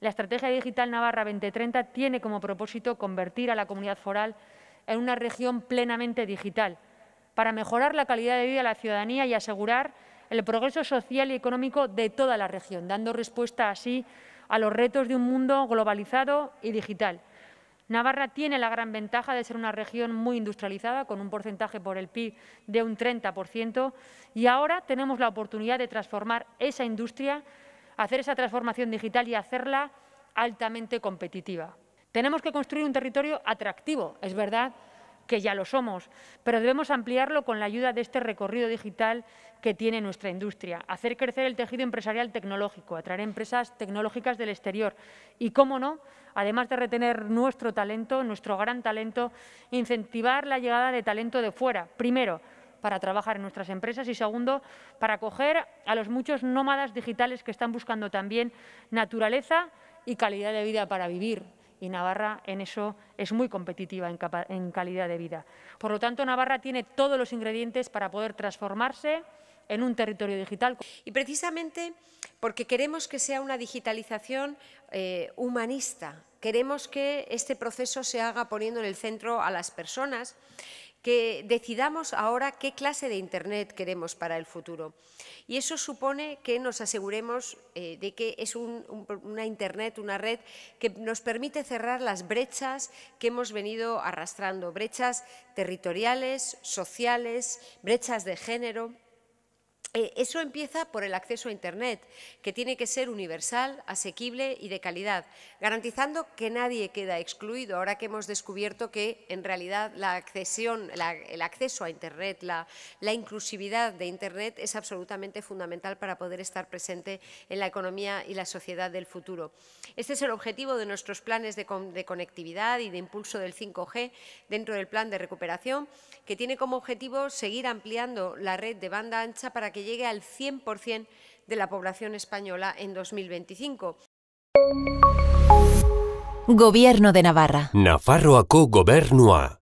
La Estrategia Digital Navarra 2030 tiene como propósito convertir a la comunidad foral en una región plenamente digital, para mejorar la calidad de vida de la ciudadanía y asegurar el progreso social y económico de toda la región, dando respuesta así a los retos de un mundo globalizado y digital. Navarra tiene la gran ventaja de ser una región muy industrializada, con un porcentaje por el PIB de un 30%, y ahora tenemos la oportunidad de transformar esa industria hacer esa transformación digital y hacerla altamente competitiva. Tenemos que construir un territorio atractivo, es verdad que ya lo somos, pero debemos ampliarlo con la ayuda de este recorrido digital que tiene nuestra industria, hacer crecer el tejido empresarial tecnológico, atraer empresas tecnológicas del exterior y, cómo no, además de retener nuestro talento, nuestro gran talento, incentivar la llegada de talento de fuera. Primero, para trabajar en nuestras empresas y segundo, para acoger a los muchos nómadas digitales que están buscando también naturaleza y calidad de vida para vivir. Y Navarra en eso es muy competitiva en, calidad de vida. Por lo tanto, Navarra tiene todos los ingredientes para poder transformarse en un territorio digital. Y precisamente porque queremos que sea una digitalización eh, humanista, queremos que este proceso se haga poniendo en el centro a las personas que decidamos ahora qué clase de Internet queremos para el futuro. Y eso supone que nos aseguremos eh, de que es una Internet, una red que nos permite cerrar las brechas que hemos venido arrastrando, brechas territoriales, sociales, brechas de género. Eh, eso empieza por el acceso a Internet, que tiene que ser universal, asequible y de calidad, garantizando que nadie queda excluido, ahora que hemos descubierto que en realidad la accesión, el acceso a Internet, la, inclusividad de Internet es absolutamente fundamental para poder estar presente en la economía y la sociedad del futuro. Este es el objetivo de nuestros planes de conectividad y de impulso del 5G dentro del plan de recuperación, que tiene como objetivo seguir ampliando la red de banda ancha para que que llegue al 100% de la población española en 2025. Gobierno de Navarra. Nafarroako Gobernua.